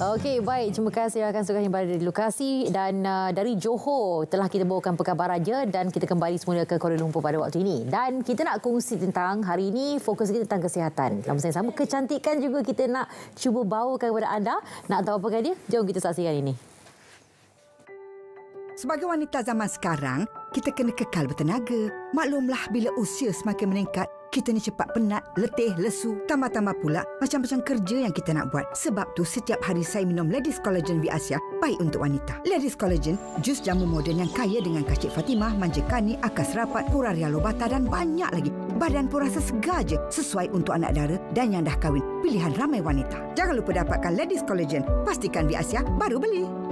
Okey, baik. Terima kasih rakan sukan yang berada di lokasi. Dan uh, dari Johor telah kita bawakan perkabaran dia dan kita kembali semula ke Kuala Lumpur pada waktu ini. Dan kita nak kongsi tentang hari ini fokus kita tentang kesihatan. Dalam masa yang sama, kecantikan juga kita nak cuba bawakan kepada anda. Nak tahu apa apakah dia? Jom kita saksikan ini. Sebagai wanita zaman sekarang, kita kena kekal bertenaga. Maklumlah bila usia semakin meningkat, kita ni cepat penat, letih, lesu, tambah-tambah pula macam-macam kerja yang kita nak buat. Sebab tu setiap hari saya minum Ladies Collagen V Asia baik untuk wanita. Ladies Collagen, jus jamu moden yang kaya dengan kacik Fatimah, manja kani, akas rapat, pura rialobata dan banyak lagi. Badan pun rasa segar je, sesuai untuk anak dara dan yang dah kahwin. Pilihan ramai wanita. Jangan lupa dapatkan Ladies Collagen. Pastikan V Asia baru beli.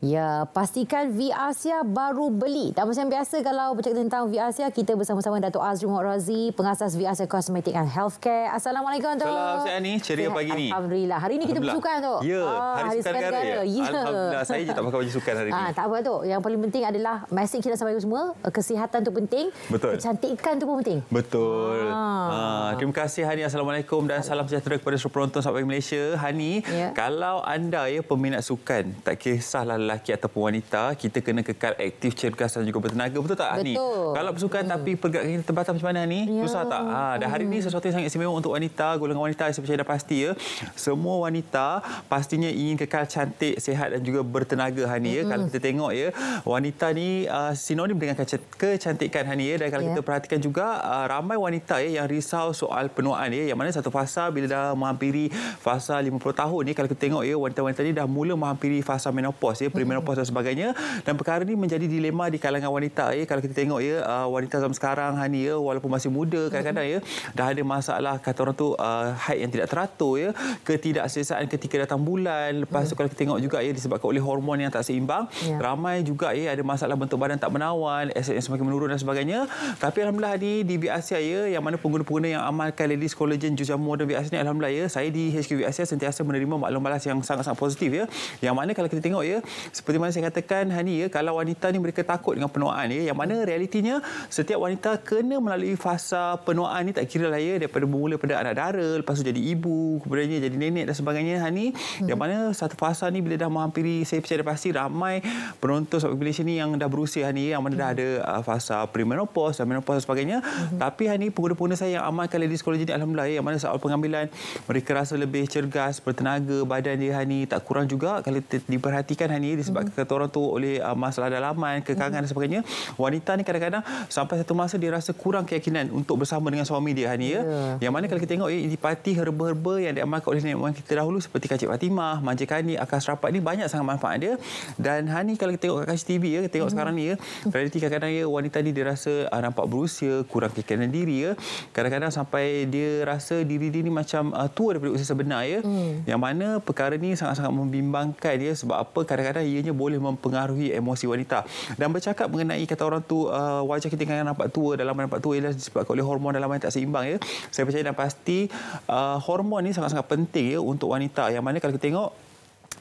Ya, pastikan V Asia baru beli. Tak macam biasa kalau bercakap tentang V Asia kita bersama-sama datuk Azri Mok Razi, pengasas VRsia Cosmetic and Healthcare. Assalamualaikum, Tok. Assalamualaikum, Tok. Ni, ceria Sihat. pagi ni. Alhamdulillah. Hari ini kita bersukan, Tok. Ya, ah, hari, hari sukan negara. Ya. Alhamdulillah, saya je tak pakai baju sukan hari ah, ini. Tak apa, Tok. Yang paling penting adalah mesej kita sampai semua. Kesihatan tu penting. Betul. Kecantikan tu pun penting. Betul. Ah. Ah, terima kasih, Hani. Assalamualaikum dan salam sejahtera kepada seluruh penonton sampai Malaysia. Hani, ya. kalau anda ya, peminat sukan, tak kisahlah lelaki ataupun wanita kita kena kekal aktif cergas dan juga bertenaga betul tak ani? kalau bersukan hmm. tapi pergerak kita terbatas macam mana ni ya. susah tak ha dan hari hmm. ni sesuatu yang sangat istimewa untuk wanita golongan wanita saya percaya dah pasti ya semua wanita pastinya ingin kekal cantik sehat dan juga bertenaga ani ya hmm. kalau kita tengok ya wanita ni uh, sinonim dengan kecantikan ani ya dan kalau ya. kita perhatikan juga uh, ramai wanita ya yang risau soal penuaan ya yang mana satu fasa bila dah menghampiri fasa 50 tahun ni ya. kalau kita tengok ya wanita-wanita ni dah mula menghampiri fasa menopause ya daripada menopause dan sebagainya dan perkara ini menjadi dilema di kalangan wanita ya kalau kita tengok ya ah, wanita zaman sekarang hani ya walaupun masih muda kadang-kadang ya dah ada masalah kata orang tu ah, haid uh, yang tidak teratur ya ketidakselesaan ketika datang bulan lepas tu hmm. kalau kita tengok juga ya disebabkan oleh hormon yang tak seimbang ya. ramai juga ya ada masalah bentuk badan tak menawan aset yang semakin menurun dan sebagainya tapi alhamdulillah ni di B ya yang mana pengguna-pengguna yang amalkan ladies collagen juga modern B Asia ni alhamdulillah ya saya di HQ B sentiasa menerima maklum balas yang sangat-sangat positif ya yang mana kalau kita tengok ya seperti mana saya katakan Hani ya kalau wanita ni mereka takut dengan penuaan ya yang mana realitinya setiap wanita kena melalui fasa penuaan ni tak kira lah ya daripada mula pada anak dara lepas tu jadi ibu kemudiannya jadi nenek dan sebagainya Hani hmm. yang mana satu fasa ni bila dah menghampiri saya percaya pasti ramai penonton sebab Malaysia ni yang dah berusia Hani yang mana hmm. dah ada uh, fasa premenopause dan menopause dan sebagainya hmm. tapi Hani pengguna-pengguna saya yang kali di sekolah ni Alhamdulillah ya, yang mana soal pengambilan mereka rasa lebih cergas bertenaga badan dia Hani tak kurang juga kalau diperhatikan Hani disebabkan mm-hmm. kata orang tu oleh uh, masalah dalaman, kekangan mm-hmm. dan mhm. sebagainya. Wanita ni kadang-kadang sampai satu masa dia rasa kurang keyakinan untuk bersama dengan suami dia Hania. Ya. Yeah. Yang mana kalau kita tengok eh, ini parti herba-herba yang diamalkan oleh nenek moyang kita dahulu seperti kacik Fatimah, manjikani, akas rapat ni banyak sangat manfaat dia. Dan Hani kalau kita tengok kat Kaci TV ya, kita tengok mm-hmm. sekarang ni ya, realiti kadang-kadang ya, wanita ni dia rasa uh, nampak berusia, kurang keyakinan diri ya. Kadang-kadang sampai dia rasa diri dia ni macam uh, tua daripada usia sebenar ya. Mm. Yang mana perkara ni sangat-sangat membimbangkan dia ya, sebab apa kadang-kadang ianya boleh mempengaruhi emosi wanita. Dan bercakap mengenai kata orang tu uh, wajah kita kena nampak tua, dalam nampak tua ialah disebabkan oleh hormon dalam yang tak seimbang ya. Saya percaya dan pasti uh, hormon ni sangat-sangat penting ya untuk wanita. Yang mana kalau kita tengok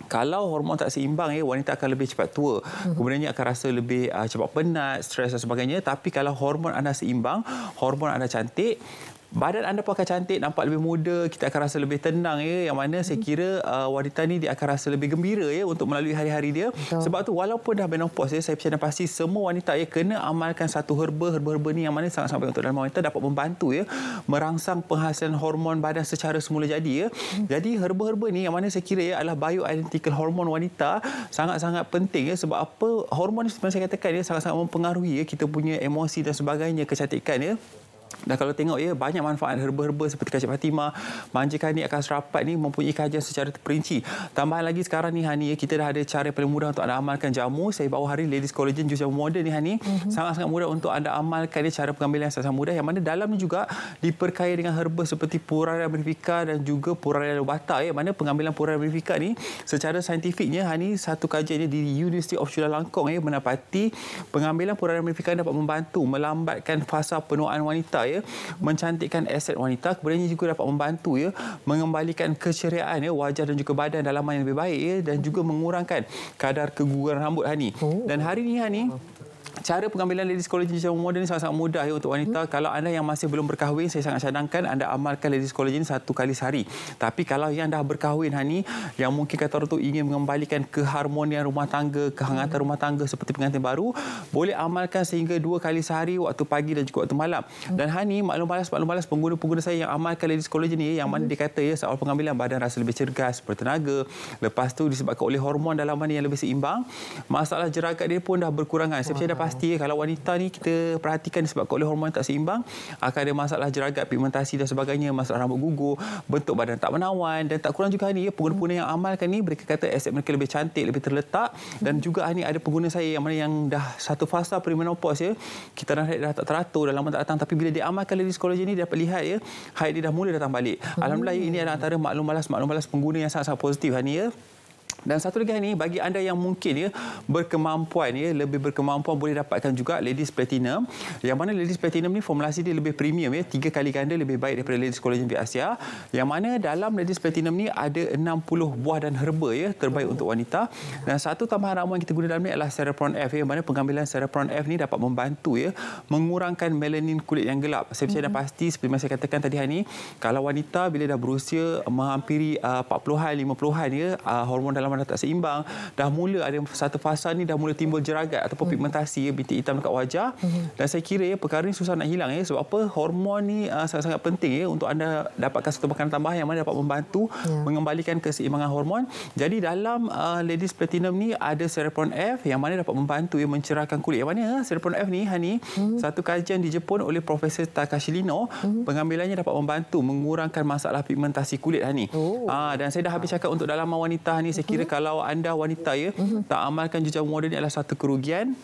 kalau hormon tak seimbang ya wanita akan lebih cepat tua mhm. kemudiannya akan rasa lebih uh, cepat penat stres dan sebagainya tapi kalau hormon anda seimbang hormon anda cantik badan anda pun akan cantik nampak lebih muda kita akan rasa lebih tenang ya yang mana saya hmm. kira uh, wanita ni dia akan rasa lebih gembira ya untuk melalui hari-hari dia Betul. sebab tu walaupun dah menopause ya saya percaya dan pasti semua wanita ya kena amalkan satu herba herba-herba ni yang mana sangat sangat baik untuk dalam wanita dapat membantu ya merangsang penghasilan hormon badan secara semula jadi ya hmm. jadi herba-herba ni yang mana saya kira ya adalah bioidentical hormon wanita sangat-sangat penting ya sebab apa hormon ni sebenarnya saya katakan ya sangat-sangat mempengaruhi ya kita punya emosi dan sebagainya kecantikan ya dan kalau tengok ya banyak manfaat herba-herba seperti kacang Fatimah, manjakan ini akan serapat ni mempunyai kajian secara terperinci. Tambahan lagi sekarang ni Hani ya, kita dah ada cara paling mudah untuk anda amalkan jamu. Saya bawa hari Ladies Collagen jus jamu moden ni Hani mm-hmm. sangat-sangat mudah untuk anda amalkan ini cara pengambilan yang sangat sangat mudah yang mana dalam ni juga diperkaya dengan herba seperti purana magnifica dan juga purana lobata Yang mana pengambilan purana magnifica ni secara saintifiknya Hani satu kajian di University of Sri Langkong ya menapati pengambilan purana magnifica dapat membantu melambatkan fasa penuaan wanita wanita ya mencantikkan aset wanita kemudian juga dapat membantu ya mengembalikan keceriaan ya wajah dan juga badan dalam yang lebih baik ya dan juga mengurangkan kadar keguguran rambut Hani oh. dan hari ini Hani cara pengambilan ladies collagen secara moden ni sangat-sangat mudah ya untuk wanita. Hmm. Kalau anda yang masih belum berkahwin, saya sangat cadangkan anda amalkan lady collagen satu kali sehari. Tapi kalau yang dah berkahwin hani, yang mungkin kata orang tu ingin mengembalikan keharmonian rumah tangga, kehangatan hmm. rumah tangga seperti pengantin baru, boleh amalkan sehingga dua kali sehari waktu pagi dan juga waktu malam. Hmm. Dan hani maklum balas maklum balas pengguna-pengguna saya yang amalkan ladies collagen ini, yang mana hmm. dikata ya soal pengambilan badan rasa lebih cergas, bertenaga. Lepas tu disebabkan oleh hormon dalam mana yang lebih seimbang, masalah jeragat dia pun dah berkurangan. Saya pasti kalau wanita ni kita perhatikan sebab kalau hormon tak seimbang akan ada masalah jeragat pigmentasi dan sebagainya masalah rambut gugur bentuk badan tak menawan dan tak kurang juga ni ya pengguna-pengguna yang amalkan ni mereka kata aset mereka lebih cantik lebih terletak dan juga ni ada pengguna saya yang mana yang dah satu fasa perimenopause ya kita dah, dah tak teratur dah lama tak datang tapi bila dia amalkan lady sekolah ni dia dapat lihat ya haid dia dah mula datang balik alhamdulillah ini adalah antara maklum balas maklum balas pengguna yang sangat-sangat positif ya, ni ya dan satu lagi ni bagi anda yang mungkin ya berkemampuan ya lebih berkemampuan boleh dapatkan juga ladies platinum. Yang mana ladies platinum ni formulasi dia lebih premium ya tiga kali ganda lebih baik daripada ladies collagen di Asia. Yang mana dalam ladies platinum ni ada 60 buah dan herba ya terbaik oh. untuk wanita. Dan satu tambahan ramuan yang kita guna dalam ni adalah Serapron F ya. Mana pengambilan Serapron F ni dapat membantu ya mengurangkan melanin kulit yang gelap. Saya percaya dan pasti seperti masa katakan tadi hari ni kalau wanita bila dah berusia menghampiri uh, 40-an 50-an ya uh, hormon dalam malam dah tak seimbang, dah mula ada satu fasa ni dah mula timbul jeragat ataupun hmm. pigmentasi ya, bintik hitam dekat wajah. Hmm. Dan saya kira ya, perkara ni susah nak hilang ya sebab apa? Hormon ni uh, sangat-sangat penting ya untuk anda dapatkan satu makanan tambahan yang mana dapat membantu ya. mengembalikan keseimbangan hormon. Jadi dalam uh, Ladies Platinum ni ada Serapon F yang mana dapat membantu ya, mencerahkan kulit. Yang mana ya, Serapon F ni Hani, hmm. satu kajian di Jepun oleh Profesor Takashi Lino, hmm. pengambilannya dapat membantu mengurangkan masalah pigmentasi kulit Hani. Oh. Uh, dan saya dah habis cakap untuk dalam wanita ni saya hmm. kira kira kalau anda wanita ya, mm -hmm. tak amalkan jejak moden ini adalah satu kerugian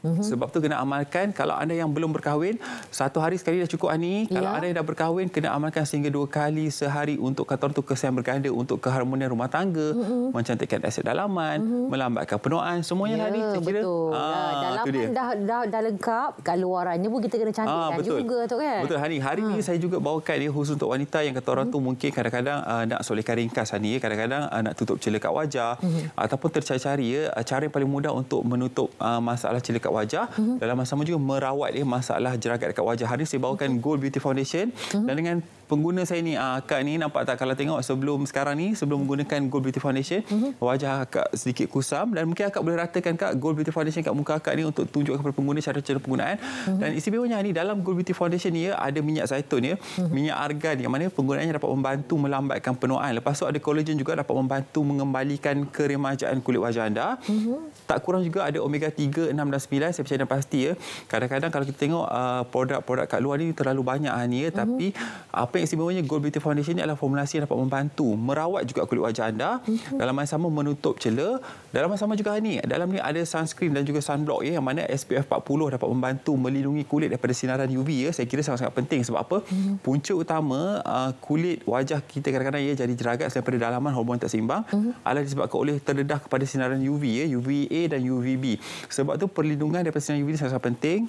Mm-hmm. Sebab tu kena amalkan kalau anda yang belum berkahwin, satu hari sekali dah cukup ani. Kalau ya. anda yang dah berkahwin kena amalkan sehingga dua kali sehari untuk katakan tu kesan berganda untuk keharmonian rumah tangga, mm-hmm. mencantikkan aset dalaman, mm-hmm. melambatkan penuaan, semuanya yeah, tadi saya Betul. Ah, ya, dalaman dah, dah, dah, dah lengkap, kat luarannya pun kita kena cantikkan ah, juga tu kan. Betul. Hani, hari ha. ni saya juga bawakan ya khusus untuk wanita yang kata orang mm-hmm. tu mungkin kadang-kadang uh, nak solekan ringkas ani. kadang-kadang uh, nak tutup celah kat wajah mm-hmm. ataupun tercari-cari ya cara yang paling mudah untuk menutup uh, masalah celah dekat wajah mm-hmm. dalam masa sama juga merawat eh, masalah jeragat dekat wajah hari saya bawakan mm-hmm. Gold Beauty Foundation mm-hmm. dan dengan pengguna saya ni uh, akak ni nampak tak kalau tengok sebelum sekarang ni sebelum menggunakan Gold Beauty Foundation mm-hmm. wajah akak sedikit kusam dan mungkin akak boleh ratakan kak Gold Beauty Foundation kat muka akak ni untuk tunjuk kepada pengguna cara-cara penggunaan mm-hmm. dan istimewanya ni dalam Gold Beauty Foundation ni ya, ada minyak zaitun ya mm-hmm. minyak argan yang mana penggunaannya dapat membantu melambatkan penuaan lepas tu ada collagen juga dapat membantu mengembalikan keremajaan kulit wajah anda mm-hmm. tak kurang juga ada omega 3 6 dan 9 saya percaya dan pasti ya kadang-kadang kalau kita tengok uh, produk-produk kat luar ni terlalu banyak ah, ni ya mm-hmm. tapi apa yang istimewanya Gold Beauty Foundation ini adalah formulasi yang dapat membantu merawat juga kulit wajah anda mhm. dalam masa sama menutup celah. Dalam masa sama juga ni, dalam ni ada sunscreen dan juga sunblock ya, yang mana SPF 40 dapat membantu melindungi kulit daripada sinaran UV. Ya. Saya kira sangat-sangat penting sebab apa? Mm-hmm. Punca utama uh, kulit wajah kita kadang-kadang ia jadi jeragat selain pada dalaman hormon tak seimbang mm-hmm. adalah disebabkan oleh terdedah kepada sinaran UV, ya, UVA dan UVB. Sebab tu perlindungan daripada sinaran UV ini sangat-sangat penting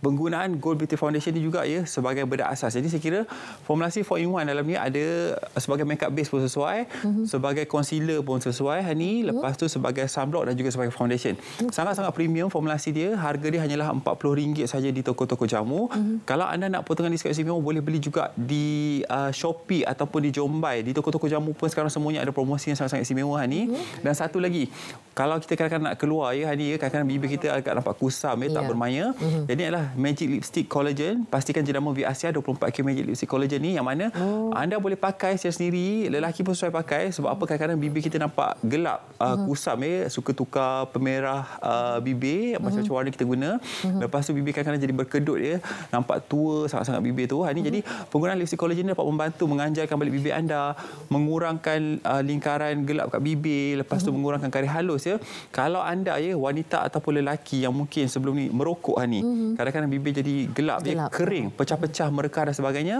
penggunaan Gold Beauty Foundation ini juga ya sebagai bedak asas. Jadi saya kira formulasi 4 in 1 dalam ni ada eh, sebagai makeup base pun sesuai, mm-hmm. sebagai concealer pun sesuai ha, ni, mm-hmm. lepas tu sebagai sunblock dan juga sebagai foundation. Mm-hmm. Sangat-sangat premium formulasi dia. Harga dia hanyalah RM40 saja di toko-toko jamu. Mm-hmm. Kalau anda nak potongan diskaun istimewa boleh beli juga di uh, Shopee ataupun di Jombai. Di toko-toko jamu pun sekarang semuanya ada promosi yang sangat-sangat istimewa ha, ni. Mm-hmm. Dan satu lagi, kalau kita kadang-kadang nak keluar ya Hani ya, kadang-kadang bibir kita agak nampak kusam ya, yeah. tak bermaya. Mm-hmm. Jadi adalah Magic Lipstick Collagen. Pastikan jenama V Asia 24K Magic Lipstick Collagen ni yang mana oh. anda boleh pakai secara sendiri, lelaki pun sesuai pakai sebab apa kadang-kadang bibir kita nampak gelap, uh, mhm. kusam eh, suka tukar pemerah uh, bibir macam-macam uh-huh. Mhm. warna kita guna. Mhm. Lepas tu bibir kadang-kadang jadi berkedut ya, nampak tua sangat-sangat bibir tu. Ha uh-huh. jadi penggunaan lipstick collagen ni dapat membantu menganjarkan balik bibir anda, mengurangkan uh, lingkaran gelap kat bibir, lepas tu uh-huh. mengurangkan karis halus ya. Kalau anda ya wanita ataupun lelaki yang mungkin sebelum ni merokok ha ni, kadang-kadang kadang-kadang bibir jadi gelap, gelap. Dia kering, pecah-pecah mereka dan sebagainya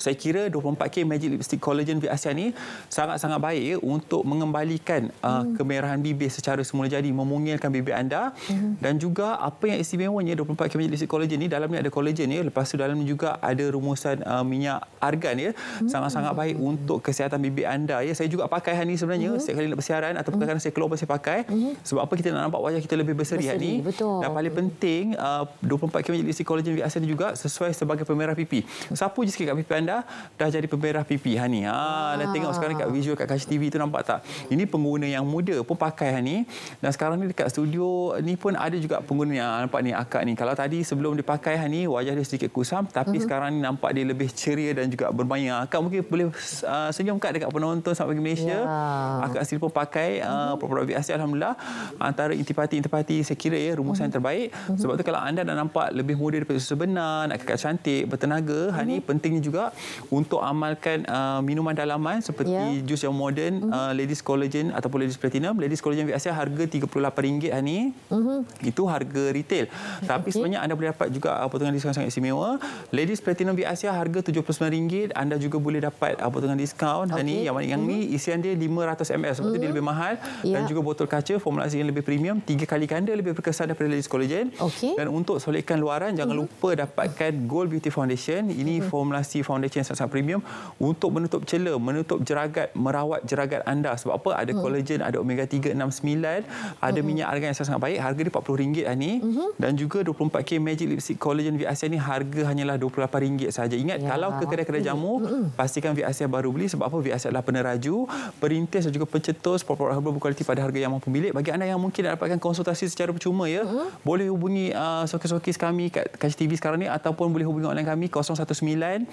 saya kira 24K Magic Lipstick Collagen V Asia ni sangat-sangat baik untuk mengembalikan uh, hmm. uh, kemerahan bibir secara semula jadi, memungilkan bibir anda hmm. dan juga apa yang istimewanya 24K Magic Lipstick Collagen ni dalamnya ada collagen ni ya, lepas tu dalamnya juga ada rumusan uh, minyak argan ya. Hmm. Sangat-sangat baik hmm. untuk kesihatan bibir anda ya. Saya juga pakai hari ni sebenarnya hmm. setiap kali nak bersiaran ataupun hmm. kadang saya keluar pun saya pakai. Hmm. Sebab apa kita nak nampak wajah kita lebih berseri, berseri hari ni. Betul. Dan paling penting uh, 24K Magic Lipstick Collagen V Asia ni juga sesuai sebagai pemerah pipi. siapa je sikit kat pipi anda anda dah jadi pemerah pipi ha ni ha dah tengok sekarang kat visual kat Kash TV tu nampak tak ini pengguna yang muda pun pakai ha ni dan sekarang ni dekat studio ni pun ada juga pengguna yang ha, nampak ni akak ni kalau tadi sebelum dipakai ha ni wajah dia sedikit kusam tapi mm-hmm. sekarang ni nampak dia lebih ceria dan juga bermain ha, akak mungkin boleh uh, ha, senyum kat dekat penonton sampai ke Malaysia yeah. akak sendiri pun pakai uh, produk VIP alhamdulillah antara intipati-intipati saya kira ya rumusan mm-hmm. yang terbaik mhm. sebab tu kalau anda dah nampak lebih muda daripada sebenar nak kekal cantik bertenaga mm-hmm. ha ni mhm. pentingnya juga untuk amalkan uh, minuman dalaman seperti yeah. jus yang moden mm -hmm. uh, ladies collagen ataupun ladies platinum ladies collagen VIC harga RM38 ni mm -hmm. itu harga retail tapi okay. sebenarnya anda boleh dapat juga uh, potongan diskaun sangat istimewa ladies platinum VIC harga RM79 anda juga boleh dapat uh, potongan diskaun okay. ni, yang, mm -hmm. yang ni mhm. isian dia 500ml sebab mm -hmm. dia mhm. lebih mahal yeah. dan juga botol kaca formulasi yang lebih premium Tiga kali ganda lebih berkesan daripada ladies collagen okay. dan untuk solekan luaran jangan mm -hmm. lupa dapatkan gold beauty foundation ini mm -hmm. formulasi foundation kerecehan sasaran premium untuk menutup celah, menutup jeragat, merawat jeragat anda. Sebab apa? Ada hmm. collagen, ada omega 369, ada hmm. minyak argan yang sangat baik. Harga dia RM40 lah ni. Hmm. Dan juga 24K Magic Lipstick kolagen V Asia ni harga hanyalah RM28 saja. Ingat ya. kalau ke kedai-kedai jamu, hmm. hmm. pastikan V Asia baru beli. Sebab apa? V Asia adalah peneraju, perintis dan juga pencetus produk-produk herbal berkualiti pada harga yang mampu milik. Bagi anda yang mungkin dapatkan konsultasi secara percuma ya, hmm. boleh hubungi uh, sokis-sokis kami kat Kaci TV sekarang ni ataupun boleh hubungi online kami 019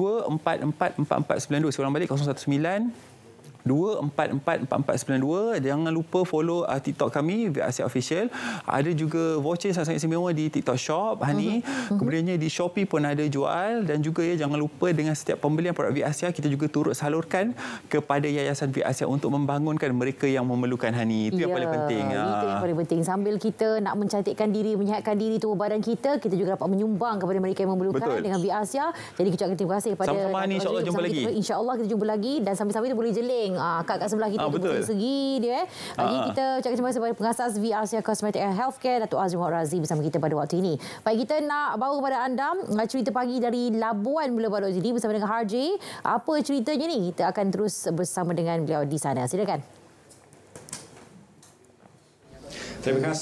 2444492 seorang balik 019 2444442 jangan lupa follow uh, TikTok kami Asia Official ada juga voucher sangat-sangat istimewa di TikTok Shop Hani uh, mm-hmm. kemudiannya di Shopee pun ada jual dan juga ya jangan lupa dengan setiap pembelian produk VIA Asia kita juga turut salurkan kepada Yayasan VIA Asia untuk membangunkan mereka yang memerlukan Hani itu yeah, yang ya, paling penting itu yang ha. paling penting sambil kita nak mencantikkan diri menyihatkan diri tubuh badan kita kita juga dapat menyumbang kepada mereka yang memerlukan Betul. dengan VIA Asia jadi kita ucapkan terima kasih kepada sama-sama Hani insyaAllah jumpa lagi insyaAllah kita jumpa lagi dan sambil-sambil itu boleh jeling Kuning. Ah, kat, kat sebelah kita ah, betul. Bukit Segi dia. Eh. Lagi ah, ah. kita cakap terima kasih kepada pengasas VR Sia Cosmetic and Healthcare Datuk Azri Muhammad Razi bersama kita pada waktu ini. Baik kita nak bawa kepada anda ah, cerita pagi dari Labuan Mula Balok Jadi bersama dengan Harji. Apa ceritanya ni? Kita akan terus bersama dengan beliau di sana. Silakan. Terima kasih.